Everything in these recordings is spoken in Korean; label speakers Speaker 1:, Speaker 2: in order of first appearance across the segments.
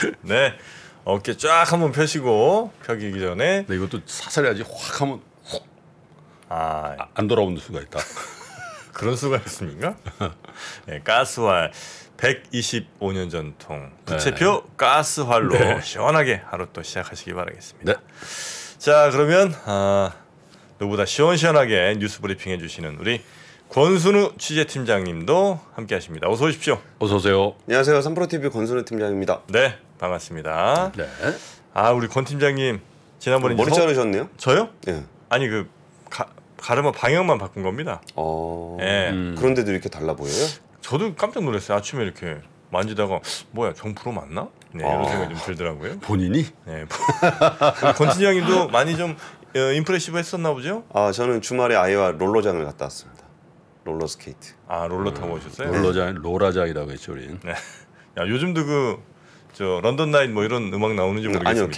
Speaker 1: 네. 어깨 쫙 한번 펴시고 펴기 전에 네, 이것도 사살해야지 확 하면 아, 안 돌아오는 수가 있다. 그런 수가 있습니까? 네, 가스활 125년 전통 부채표 네. 가스활로 네. 시원하게 하루 또 시작하시기 바라겠습니다. 네. 자 그러면 아, 누구보다 시원시원하게 뉴스 브리핑 해주시는 우리 권순우 취재팀장님도 함께하십니다. 어서 오십시오. 어서 오세요. 안녕하세요. 삼프로 TV 권순우 팀장입니다. 네, 반갑습니다. 네. 아 우리 권 팀장님 지난번에 머리 자르셨네요. 저요? 예. 네. 아니 그 가, 가르마 방향만 바꾼 겁니다. 어. 예. 음. 그런데도 이렇게 달라 보여요? 저도 깜짝 놀랐어요. 아침에 이렇게 만지다가 뭐야 정프로 맞나? 네, 이런 아. 생각이 좀 들더라고요. 본인이? 네. 권 팀장님도 많이 좀 어, 인프레시브 했었나 보죠? 아
Speaker 2: 저는 주말에 아이와 롤러장을 갔다
Speaker 1: 왔습니다. 롤러 스케이트. 아 롤러 타고 음. 오셨어요? 롤러장, 로라장이라고 했죠 우리. 네. 야 요즘도 그 저 런던 나인뭐 이런 음악 나오는지 음, 모르겠습니다. 아니요,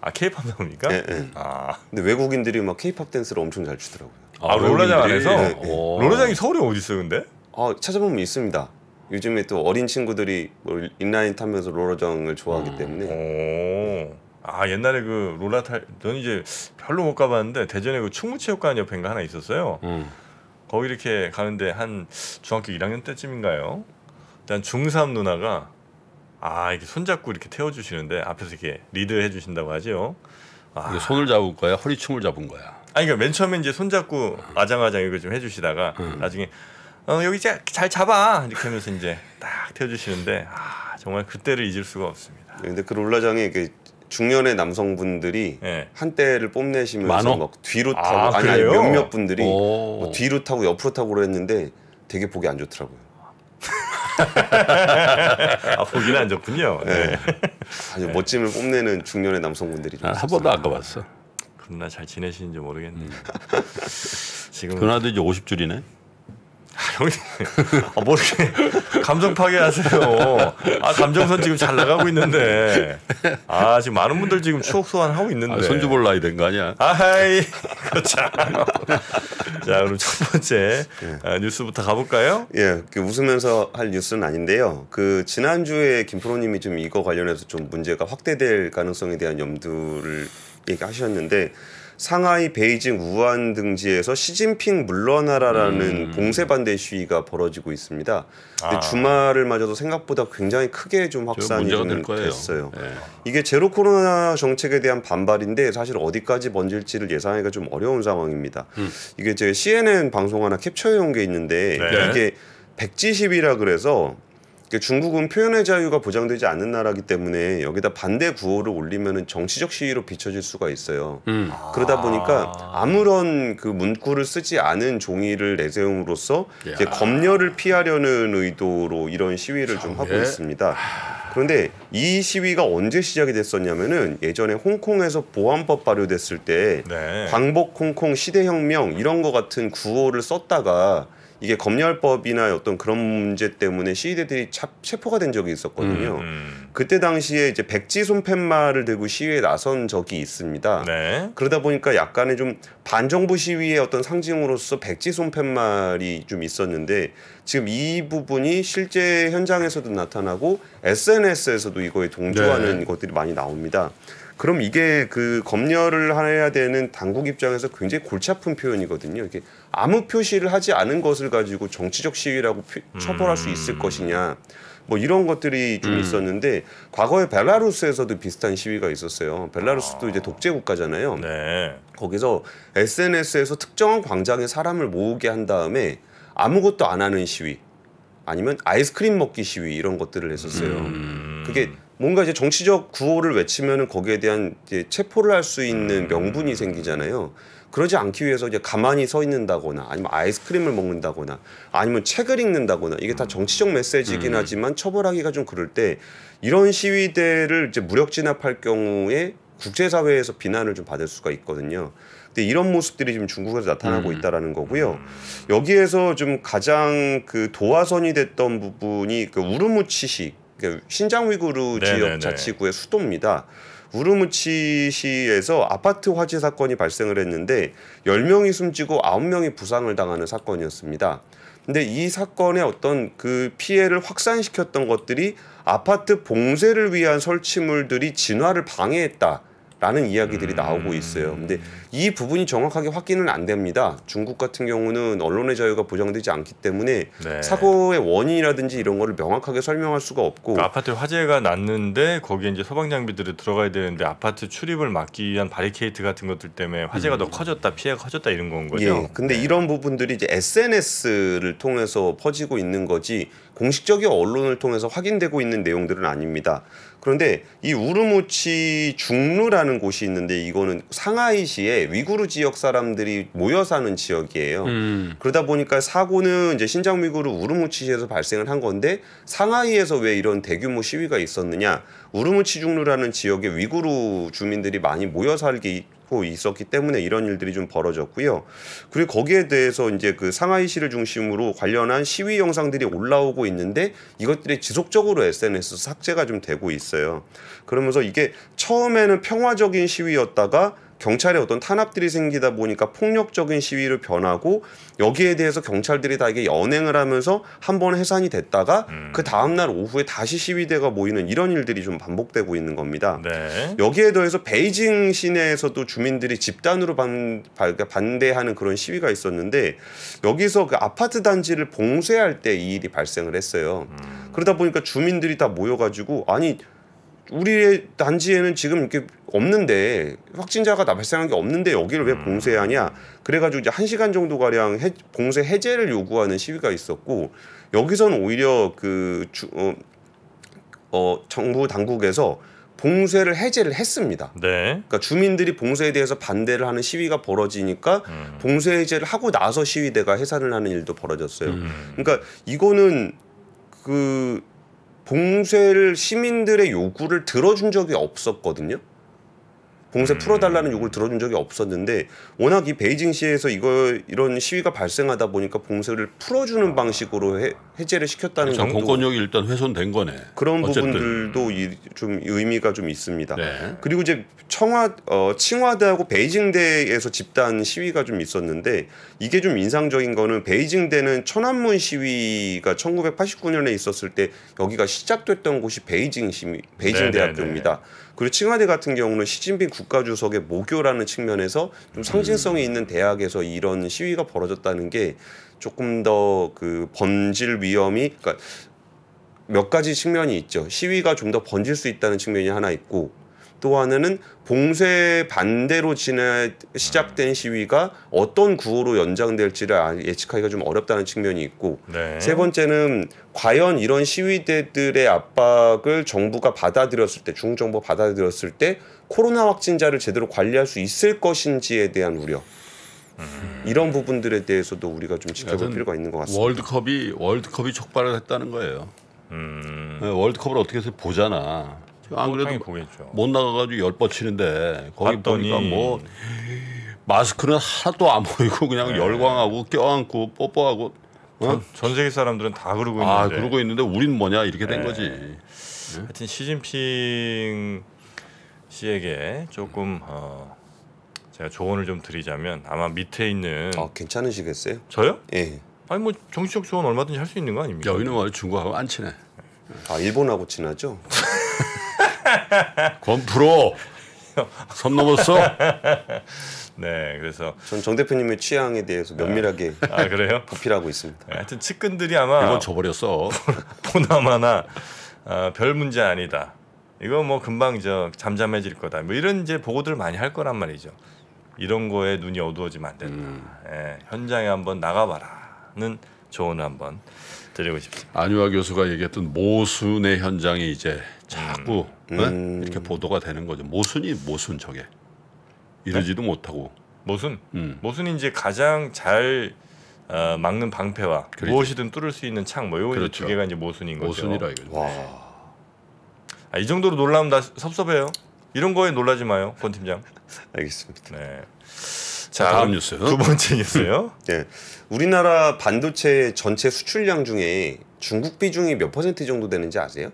Speaker 1: 케팝아케팝 아, 나옵니까? 네, 네. 아 근데 외국인들이 막 케이팝 댄스를 엄청 잘 추더라고요. 아, 아 롤러장 안에서 네, 예, 네. 롤러장이
Speaker 2: 서울에 어디 있어요, 근데? 아 찾아보면 있습니다. 요즘에 또 어린 친구들이
Speaker 1: 뭐 인라인 타면서 롤러장을 좋아하기 음. 때문에. 오. 아 옛날에 그 롤라 탈, 저는 이제 별로 못 가봤는데 대전에 그 충무체육관 옆에가 하나 있었어요. 음. 거기 이렇게 가는데 한 중학교 1학년 때쯤인가요? 일단 중3 누나가 아 이렇게 손잡고 이렇게 태워주시는데 앞에서 이렇게 리드해 주신다고 하지요. 아. 손을 잡은 거야, 허리춤을 잡은 거야. 아니 그러니까 맨 처음에 이제 손잡고 아장아장 이거 좀 해주시다가 음. 나중에 어, 여기 자, 잘 잡아 이렇게 하면서 이제 딱 태워주시는데 아 정말 그때를 잊을 수가 없습니다.
Speaker 2: 네, 근데 그 롤라장이 이 중년의 남성분들이 네. 한때를 뽐내시면서 막 뒤로 아, 타고 아, 아니, 아니 몇몇 분들이 뭐 뒤로 타고 옆으로 타고 그랬는데 되게 보기 안 좋더라고요. 아
Speaker 1: 보기는 안 좋군요. 네. 네.
Speaker 2: 아주 네. 멋짐을 뽐내는 중년의 남성분들이 좀. 한
Speaker 1: 번도 안 가봤어. 그러나 잘 지내시는지 모르겠네요. 음. 지금 누나도
Speaker 3: 이제 50줄이네. 형님, 아, 모르게
Speaker 1: 뭐 감정 파괴하세요. 아 감정선 지금 잘 나가고 있는데,
Speaker 3: 아 지금 많은 분들 지금 추억
Speaker 1: 소환 하고 있는데. 아, 손주볼
Speaker 3: 나이 된 거 아니야? 아하이, 자자 그럼 첫
Speaker 2: 번째 예. 아, 뉴스부터 가볼까요? 예, 그 웃으면서 할 뉴스는 아닌데요. 그 지난 주에 김프로님이 좀 이거 관련해서 좀 문제가 확대될 가능성에 대한 염두를 얘기하셨는데. 상하이, 베이징, 우한 등지에서 시진핑 물러나라라는 음. 봉쇄 반대 시위가 벌어지고 있습니다. 아. 주말을 맞아도 생각보다 굉장히 크게 좀 확산이 좀 됐어요. 네. 이게 제로 코로나 정책에 대한 반발인데 사실 어디까지 번질지를 예상하기가 좀 어려운 상황입니다. 음. 이게 제 CNN 방송 하나 캡처해 온 게 있는데 네. 이게 네. 백지십이라 그래서 그러니까 중국은 표현의 자유가 보장되지 않는 나라기 때문에 여기다 반대 구호를 올리면 정치적 시위로 비춰질 수가 있어요. 음. 그러다 아. 보니까 아무런 그 문구를 쓰지 않은 종이를 내세움으로써 이제 검열을 피하려는 의도로 이런 시위를 좀 하고 예. 있습니다. 그런데 이 시위가 언제 시작이 됐었냐면은 예전에 홍콩에서 보안법 발효됐을 때 네. 광복 홍콩 시대혁명 이런 거 같은 구호를 썼다가 이게 검열법이나 어떤 그런 문제 때문에 시위대들이 차, 체포가 된 적이 있었거든요. 음. 음. 그때 당시에 이제 백지 손팻말을 들고 시위에 나선 적이 있습니다. 네. 그러다 보니까 약간의 좀 반정부 시위의 어떤 상징으로서 백지 손팻말이 좀 있었는데 지금 이 부분이 실제 현장에서도 나타나고 SNS에서도 이거에 동조하는 네. 것들이 많이 나옵니다. 그럼 이게 그 검열을 해야 되는 당국 입장에서 굉장히 골치 아픈 표현이거든요. 이게 아무 표시를 하지 않은 것을 가지고 정치적 시위라고 피, 처벌할 수 있을 음. 것이냐. 뭐 이런 것들이 좀 음. 있었는데 과거에 벨라루스에서도 비슷한 시위가 있었어요. 벨라루스도 아. 이제 독재 국가잖아요. 네. 거기서 SNS에서 특정한 광장에 사람을 모으게 한 다음에 아무것도 안 하는 시위 아니면 아이스크림 먹기 시위 이런 것들을 했었어요. 음. 그게 뭔가 이제 정치적 구호를 외치면은 거기에 대한 이제 체포를 할 수 있는 음. 명분이 생기잖아요. 그러지 않기 위해서 이제 가만히 서 있는다거나 아니면 아이스크림을 먹는다거나 아니면 책을 읽는다거나 이게 다 음. 정치적 메시지이긴 음. 하지만 처벌하기가 좀 그럴 때 이런 시위대를 이제 무력 진압할 경우에 국제사회에서 비난을 좀 받을 수가 있거든요. 근데 이런 모습들이 지금 중국에서 나타나고 있다라는 거고요. 여기에서 좀 가장 그 도화선이 됐던 부분이 그 우르무치식 그 신장 위구르 네네네. 지역 네, 네. 자치구의 수도입니다. 우르무치시에서 아파트 화재 사건이 발생을 했는데 1 0명이 숨지고 9 명이 부상을 당하는 사건이었습니다. 근데 이 사건의 어떤 그 피해를 확산시켰던 것들이 아파트 봉쇄를 위한 설치물들이 진화를 방해했다. 라는 이야기들이 음. 나오고 있어요. 근데 이 부분이 정확하게 확인은 안 됩니다. 중국 같은 경우는 언론의 자유가 보장되지 않기 때문에 네. 사고의 원인이라든지 이런 거를 명확하게 설명할 수가
Speaker 1: 없고 그 아파트 화재가 났는데 거기에 이제 소방 장비들이 들어가야 되는데 아파트 출입을 막기 위한 바리케이트 같은 것들 때문에 화재가 음. 더 커졌다 피해가 커졌다 이런 건 거죠. 예.
Speaker 2: 근데 네. 이런 부분들이 이제 SNS를 통해서 퍼지고 있는 거지 공식적인 언론을 통해서 확인되고 있는 내용들은 아닙니다. 그런데 이 우르무치 중루라는 곳이 있는데 이거는 상하이시의 위구르 지역 사람들이 모여 사는 지역이에요. 음. 그러다 보니까 사고는 이제 신장 위구르 우르무치시에서 발생을 한 건데 상하이에서 왜 이런 대규모 시위가 있었느냐? 우르무치 중루라는 지역에 위구르 주민들이 많이 모여 살기 않고 있었기 때문에 이런 일들이 좀 벌어졌고요. 그리고 거기에 대해서 이제 그 상하이시를 중심으로 관련한 시위 영상들이 올라오고 있는데 이것들이 지속적으로 SNS 삭제가 좀 되고 있어요. 그러면서 이게 처음에는 평화적인 시위였다가 경찰에 어떤 탄압들이 생기다 보니까 폭력적인 시위로 변하고 여기에 대해서 경찰들이 다 이게 연행을 하면서 한 번 해산이 됐다가 음. 그 다음날 오후에 다시 시위대가 모이는 이런 일들이 좀 반복되고 있는 겁니다. 네. 여기에 더해서 베이징 시내에서도 주민들이 집단으로 반, 그러니까 반대하는 그런 시위가 있었는데 여기서 그 아파트 단지를 봉쇄할 때 이 일이 발생을 했어요. 음. 그러다 보니까 주민들이 다 모여가지고 아니 우리 단지에는 지금 이렇게 없는데 확진자가 다 발생한 게 없는데 여기를 왜 음. 봉쇄하냐 그래가지고 이제 한 시간 정도 가량 봉쇄 해제를 요구하는 시위가 있었고 여기선 오히려 그 주, 어, 어, 정부 당국에서 봉쇄를 해제를 했습니다. 네. 그러니까 주민들이 봉쇄에 대해서 반대를 하는 시위가 벌어지니까 음. 봉쇄 해제를 하고 나서 시위대가 해산을 하는 일도 벌어졌어요. 음. 그러니까 이거는 그 봉쇄를 시민들의 요구를 들어준 적이 없었거든요. 봉쇄 풀어달라는 요구를 들어준 적이 없었는데 워낙 이 베이징시에서 이거 이런 시위가 발생하다 보니까 봉쇄를 풀어주는 방식으로 해,
Speaker 3: 해제를 시켰다는 그렇죠. 점 공권력이 일단 훼손된 거네. 그런 어쨌든. 부분들도 이, 좀
Speaker 2: 의미가 좀 있습니다. 네. 그리고 이제 청와 어, 칭화대하고 베이징대에서 집단 시위가 좀 있었는데 이게 좀 인상적인 거는 베이징대는 천안문 시위가 1989년에 있었을 때 여기가 시작됐던 곳이 베이징 시 베이징 네, 대학교입니다. 네, 네. 그리고 칭화대 같은 경우는 시진핑 국가주석의 모교라는 측면에서 좀 상징성이 있는 대학에서 이런 시위가 벌어졌다는 게 조금 더 그 번질 위험이 그러니까 몇 가지 측면이 있죠. 시위가 좀 더 번질 수 있다는 측면이 하나 있고 또 하나는 봉쇄 반대로 지나 시작된 시위가 어떤 구호로 연장될지를 아, 예측하기가 좀 어렵다는 측면이 있고 네. 세 번째는 과연 이런 시위대들의 압박을 정부가 받아들였을 때 중정부 받아들였을 때 코로나 확진자를 제대로 관리할 수 있을 것인지에 대한 우려 음. 이런 부분들에 대해서도 우리가 좀
Speaker 3: 지켜볼 필요가 있는 것 같습니다. 월드컵이 월드컵이 촉발을 했다는 거예요. 음. 네, 월드컵을 어떻게 해서 보잖아. 안 아, 뭐 그래도 보겠죠. 못 나가가지고 열 뻗치는데 거기 봤더니... 보니까 뭐 마스크는 하나도 안 보이고 그냥 네. 열광하고 껴안고 뽀뽀하고 어? 전, 전, 세계 사람들은 다 그러고 있는데 아 그러고 있는데 우린 뭐냐 이렇게 된 네. 거지. 네?
Speaker 1: 하여튼 시진핑 씨에게 조금 어, 제가 조언을 좀 드리자면 아마 밑에 있는 아 괜찮으시겠어요? 저요? 예. 아니 뭐 정치적 조언 얼마든지 할 수 있는 거 아닙니까? 여기는 중국하고 안 친해. 아 일본하고 친하죠? 권프로 선 넘었어.
Speaker 2: 네, 그래서 전 정 대표님의 취향에 대해서 면밀하게 아, 아 그래요?
Speaker 1: 보필하고 있습니다. 네, 하여튼 측근들이 아마 이건 줘버렸어. 보나마나 아, 별 문제 아니다. 이거 뭐 금방 저 잠잠해질 거다. 뭐 이런 이제 보고들 많이 할 거란 말이죠. 이런 거에 눈이 어두워지면 안 된다. 음. 예, 현장에 한번 나가봐라는
Speaker 3: 조언을 한번 드리고 싶습니다. 안유아 교수가 얘기했던 모순의 현장이 이제 자꾸 음. 네? 음. 이렇게 보도가 되는 거죠. 모순이 모순 저게 이러지도 네? 못하고 모순 음. 모순이 이제 가장 잘 어,
Speaker 1: 막는 방패와 그렇죠. 무엇이든 뚫을 수 있는 창 뭐 이런 그렇죠. 두 개가 이제 모순인 거죠. 모순이라 이거죠. 와. 아, 이 정도로 놀라면 다 섭섭해요. 이런 거에 놀라지 마요, 권 팀장. 알겠습니다. 네. 자, 다음 뉴스. 두 번째 뉴스요. 음. 네. 우리나라
Speaker 2: 반도체 전체 수출량 중에 중국 비중이 몇 퍼센트 정도 되는지 아세요?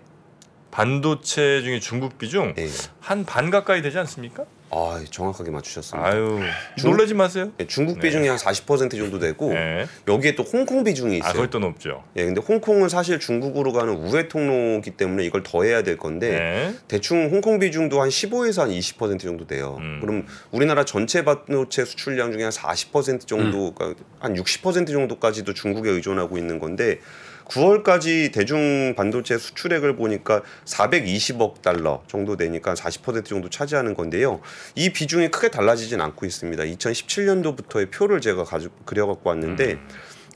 Speaker 1: 반도체 중에 중국 비중 예. 한반 가까이 되지 않습니까? 아, 정확하게 맞추셨습니다. 아유, 중, 놀라지 마세요. 예, 중국 네. 비중이 네. 한40% 정도 되고 네.
Speaker 2: 여기에 또 홍콩 비중이 아, 있어요. 아, 그것도 높죠. 예, 근데 홍콩은 사실 중국으로 가는 우회 통로이기 때문에 이걸 더해야 될 건데 네. 대충 홍콩 비중도 한 15에서 한 20% 정도 돼요. 음. 그럼 우리나라 전체 반도체 수출량 중에 한 40% 정도가 음. 그러니까 한60% 정도까지도 중국에 의존하고 있는 건데 9월까지 대중 반도체 수출액을 보니까 420억 달러 정도 되니까 40% 정도 차지하는 건데요. 이 비중이 크게 달라지진 않고 있습니다. 2017년도부터의 표를 제가 가지고 그려갖고 왔는데 음.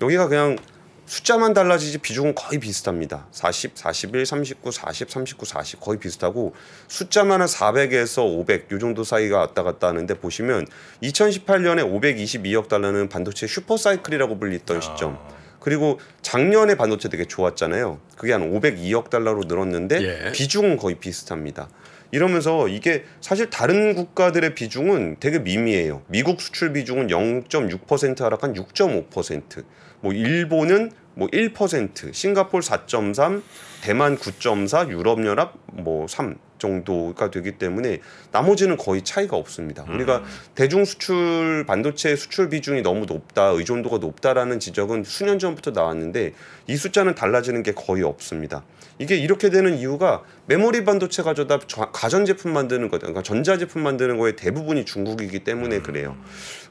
Speaker 2: 여기가 그냥 숫자만 달라지지 비중은 거의 비슷합니다. 40, 41, 39, 40, 39, 40 거의 비슷하고 숫자만은 400에서 500요 정도 사이가 왔다 갔다 하는데 보시면 2018년에 522억 달러는 반도체 슈퍼사이클이라고 불리던 아. 시점 그리고 작년에 반도체 되게 좋았잖아요. 그게 한 502억 달러로 늘었는데 예. 비중은 거의 비슷합니다. 이러면서 이게 사실 다른 국가들의 비중은 되게 미미해요. 미국 수출 비중은 0.6% 하락한 6.5%. 뭐 일본은 뭐 1%, 싱가폴 4.3, 대만 9.4, 유럽연합 뭐 3. 정도가 되기 때문에 나머지는 거의 차이가 없습니다. 음. 우리가 대중 수출 반도체 수출 비중이 너무 높다, 의존도가 높다라는 지적은 수년 전부터 나왔는데 이 숫자는 달라지는 게 거의 없습니다. 이게 이렇게 되는 이유가 메모리 반도체 가져다 가전 제품 만드는 거, 그러니까 전자 제품 만드는 거의 대부분이 중국이기 때문에 음. 그래요.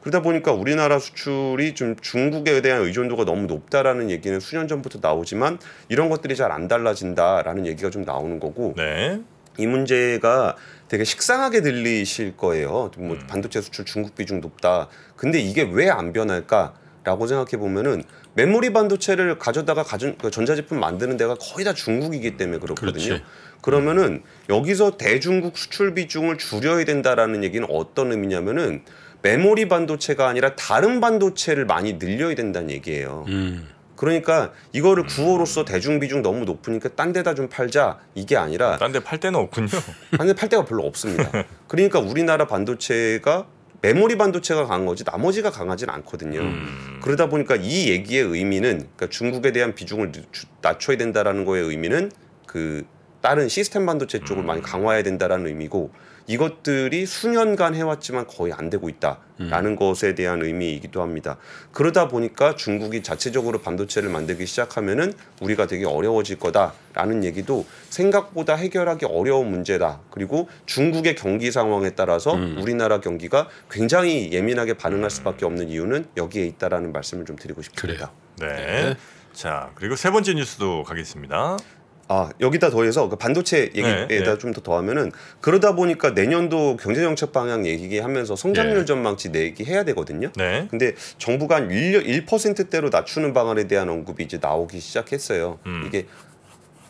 Speaker 2: 그러다 보니까 우리나라 수출이 좀 중국에 대한 의존도가 너무 높다라는 얘기는 수년 전부터 나오지만 이런 것들이 잘 안 달라진다라는 얘기가 좀 나오는 거고. 네. 이 문제가 되게 식상하게 들리실 거예요. 뭐 음. 반도체 수출 중국 비중 높다. 근데 이게 왜 안 변할까? 라고 생각해 보면은 메모리 반도체를 가져다가 가전, 그 전자제품 만드는 데가 거의 다 중국이기 때문에 그렇거든요. 그렇지. 그러면은 여기서 대중국 수출 비중을 줄여야 된다라는 얘기는 어떤 의미냐면은 메모리 반도체가 아니라 다른 반도체를 많이 늘려야 된다는 얘기예요. 음. 그러니까 이거를 구호로서 대중 비중 너무 높으니까 딴 데다 좀 팔자 이게 아니라 딴 데 팔 데는 없군요. 딴 데 팔 데가 별로 없습니다. 그러니까 우리나라 반도체가 메모리 반도체가 강한 거지 나머지가 강하진 않거든요. 음. 그러다 보니까 이 얘기의 의미는 그러니까 중국에 대한 비중을 낮춰야 된다라는 거의 의미는 그 다른 시스템 반도체 쪽을 음. 많이 강화해야 된다라는 의미고 이것들이 수년간 해왔지만 거의 안 되고 있다라는 음. 것에 대한 의미이기도 합니다. 그러다 보니까 중국이 자체적으로 반도체를 만들기 시작하면은 우리가 되게 어려워질 거다라는 얘기도 생각보다 해결하기 어려운 문제다. 그리고 중국의 경기 상황에 따라서 음. 우리나라 경기가 굉장히 예민하게 반응할 음. 수밖에 없는 이유는 여기에 있다라는 말씀을 좀 드리고 싶습니다.
Speaker 1: 그래요. 네. 네. 자, 그리고 세 번째 뉴스도 가겠습니다. 아 여기다 더해서
Speaker 2: 그 반도체 네, 얘기에다 네, 좀더 더하면은 그러다 보니까 내년도 경제정책 방향 얘기하면서 성장률 네. 전망치 내기해야 되거든요. 네. 근데 정부가 한 1, 1%대로 낮추는 방안에 대한 언급이 이제 나오기 시작했어요. 음. 이게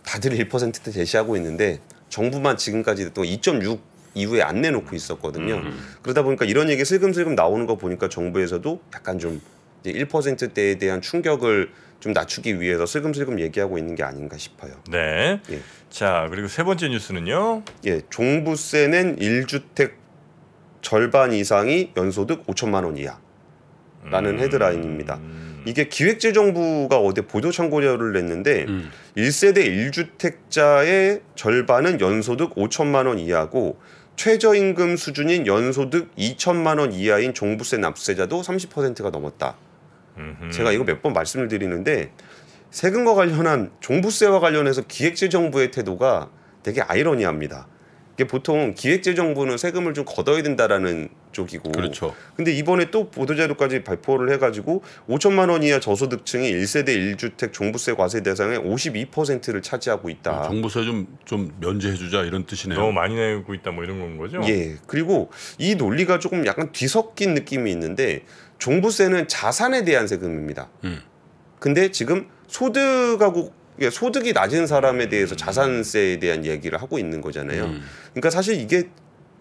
Speaker 2: 다들 1%대 제시하고 있는데 정부만 지금까지 또2.6 이후에 안 내놓고 있었거든요. 음, 음. 그러다 보니까 이런 얘기 슬금슬금 나오는 거 보니까 정부에서도 약간 좀 이제 1%대에 대한 충격을 좀 낮추기 위해서 슬금슬금 얘기하고 있는 게 아닌가 싶어요.
Speaker 1: 네. 예. 자 그리고 세 번째 뉴스는요.
Speaker 2: 예, 종부세 는 1주택 절반 이상이 연소득 5천만 원 이하라는 음... 헤드라인입니다. 이게 기획재정부가 어제 보도 참고자를 냈는데 음. 1세대 1주택자의 절반은 연소득 5천만 원 이하고 최저임금 수준인 연소득 2천만 원 이하인 종부세 납세자도 30%가 넘었다. 제가 이거 몇 번 말씀을 드리는데 세금과 관련한 종부세와 관련해서 기획재정부의 태도가 되게 아이러니합니다. 이게 보통 기획재정부는 세금을 좀 걷어야 된다라는 쪽이고. 그렇죠. 근데 이번에 또 보도자료까지 발표를 해가지고 5천만 원 이하 저소득층이 1세대 1주택 종부세 과세 대상의 52%를 차지하고 있다. 아,
Speaker 3: 종부세 좀, 좀 면제해주자 이런 뜻이네요. 너무 많이 내고 있다 뭐 이런 건 거죠? 예. 그리고 이 논리가
Speaker 2: 조금 약간 뒤섞인 느낌이 있는데 종부세는 자산에 대한 세금입니다. 음. 근데 지금 소득하고 예, 소득이 낮은 사람에 대해서 음. 자산세에
Speaker 3: 대한 이기를 하고 있는 거잖아요. 음. 그러니까 사실 이게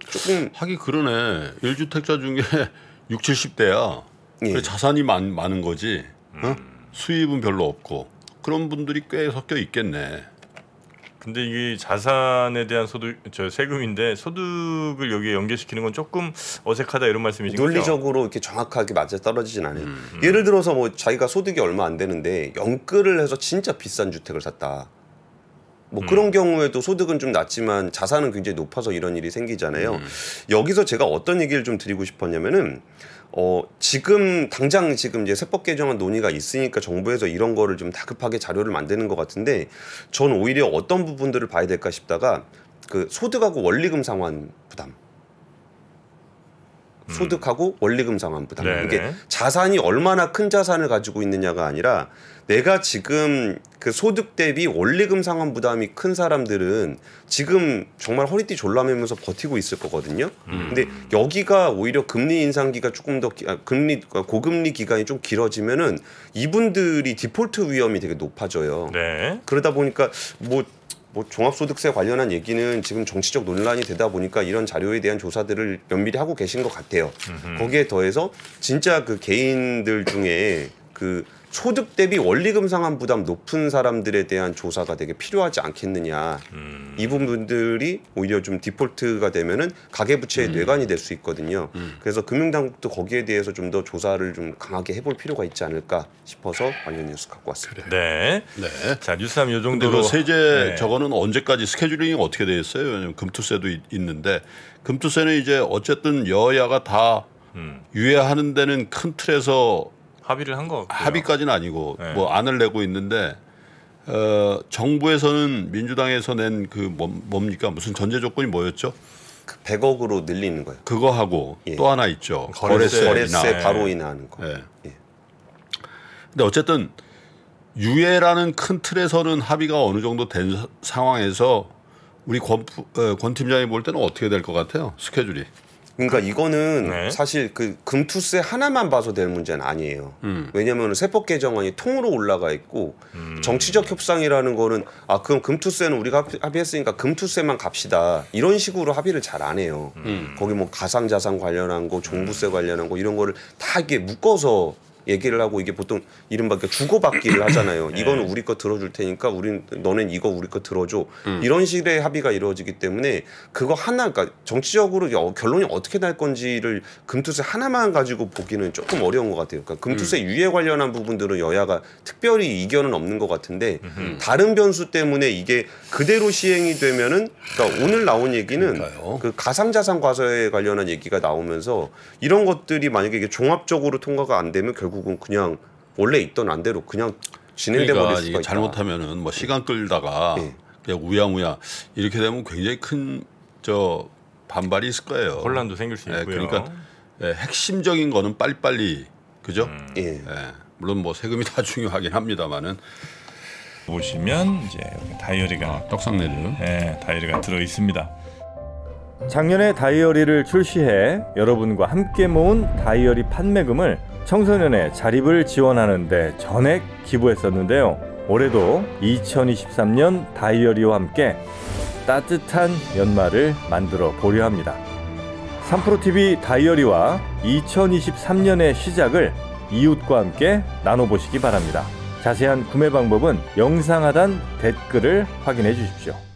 Speaker 3: 조금 하기 그러네. 1주택자 중에 6, 70대야. 예. 자산이 많, 많은 거지. 음. 어? 수입은 별로 없고. 그런 분들이 꽤 섞여 있겠네. 근데 이게
Speaker 1: 자산에 대한 소득 저 세금인데 소득을 여기에 연계시키는 건 조금 어색하다 이런 말씀이신 거죠?
Speaker 2: 논리적으로 이렇게 정확하게 맞아 떨어지진 않아요. 음, 음. 예를 들어서 뭐 자기가 소득이 얼마 안 되는데 영끌을 해서 진짜 비싼 주택을 샀다. 뭐 음. 그런 음. 경우에도 소득은 좀 낮지만 자산은 굉장히 높아서 이런 일이 생기잖아요. 음. 여기서 제가 어떤 얘기를 좀 드리고 싶었냐면은 어 지금 당장 지금 이제 세법 개정안 논의가 있으니까 정부에서 이런 거를 좀 다급하게 자료를 만드는 것 같은데 전 오히려 어떤 부분들을 봐야 될까 싶다가 그 소득하고 원리금 상환 부담 음. 소득하고 원리금 상환 부담. 네네. 이게 자산이 얼마나 큰 자산을 가지고 있느냐가 아니라 내가 지금 그 소득 대비 원리금 상환 부담이 큰 사람들은 지금 정말 허리띠 졸라매면서 버티고 있을 거거든요. 음. 근데 여기가 오히려 금리 인상기가 조금 더 기, 아, 금리 아, 고금리 기간이 좀 길어지면은 이분들이 디폴트 위험이 되게 높아져요. 네. 그러다 보니까 뭐뭐 종합소득세 관련한 얘기는 지금 정치적 논란이 되다 보니까 이런 자료에 대한 조사들을 면밀히 하고 계신 것 같아요. 음흠. 거기에 더해서 진짜 그 개인들 중에 그 소득 대비 원리금 상환 부담 높은 사람들에 대한 조사가 되게 필요하지 않겠느냐. 음. 이분들이 오히려 좀 디폴트가 되면은 가계부채의 음. 뇌관이 될 수 있거든요. 음. 그래서 금융당국도 거기에 대해서 좀 더 조사를 좀 강하게 해볼 필요가 있지 않을까 싶어서
Speaker 3: 관련 뉴스 갖고 왔습니다. 그래. 네. 네. 자 뉴스 함요 정도로 그 세제 네. 저거는 언제까지 스케줄링이 어떻게 돼 있어요? 왜냐면 금투세도 있는데 금투세는 이제 어쨌든 여야가 다 음. 유예하는 데는 큰 틀에서 합의를 한 거. 합의까지는 아니고 네. 뭐 안을 내고 있는데 어, 정부에서는 민주당에서 낸그 뭐, 뭡니까 무슨 전제 조건이 뭐였죠? 그 100억으로 늘리는 거예요. 그거 하고 예. 또 하나 있죠. 거래세, 거래세 바로 네. 인하하는 거. 예. 예. 근데 어쨌든 유예라는 큰 틀에서는 합의가 어느 정도 된 상황에서 우리 권, 어, 권 팀장이 볼 때는 어떻게 될 것 같아요? 스케줄이. 그러니까 이거는
Speaker 2: 네. 사실 그 금투세 하나만 봐서 될 문제는 아니에요. 음. 왜냐하면 세법 개정안이 통으로 올라가 있고 음. 정치적 협상이라는 거는 아 그럼 금투세는 우리가 합의했으니까 금투세만 갑시다 이런 식으로 합의를 잘 안 해요. 음. 거기 뭐 가상자산 관련한 거, 종부세 관련한 거 이런 거를 다 이게 묶어서 얘기를 하고 이게 보통 이른바 주고받기를 하잖아요. 네. 이건 우리 거 들어줄 테니까 우린 너는 이거 우리 거 들어줘. 음. 이런 식의 합의가 이루어지기 때문에 그거 하나 그러니까 정치적으로 어, 결론이 어떻게 날 건지를 금투세 하나만 가지고 보기는 조금 어려운 것 같아요. 그러니까 금투세 음. 유예 관련한 부분들은 여야가 특별히 이견은 없는 것 같은데 음흠. 다른 변수 때문에 이게 그대로 시행이 되면은 그러니까 오늘 나온 얘기는 그러니까요. 그 가상자산 과세에 관련한 얘기가 나오면서 이런 것들이 만약에 이게 종합적으로 통과가 안 되면 결국 결국은 그냥 원래 있던 안대로
Speaker 3: 그냥 진행돼 그러니까 수가 있다. 잘못하면은 뭐 시간 예. 끌다가 네. 그냥 우야무야 이렇게 되면 굉장히 큰 저 반발이 있을 거예요. 혼란도 생길 수 예, 있고요. 그러니까 네, 핵심적인 거는 빨리빨리 그죠? 음. 예. 물론 뭐 세금이 다 중요하긴 합니다만은 보시면 이제 다이어리가 아, 떡상내를
Speaker 1: 예, 다이어리가 들어 있습니다. 작년에 다이어리를 출시해 여러분과 함께 모은 다이어리 판매금을 청소년의 자립을 지원하는데 전액 기부했었는데요. 올해도 2023년 다이어리와 함께 따뜻한 연말을 만들어 보려 합니다. 3프로TV 다이어리와 2023년의 시작을 이웃과 함께 나눠보시기 바랍니다. 자세한 구매 방법은 영상 하단 댓글을 확인해 주십시오.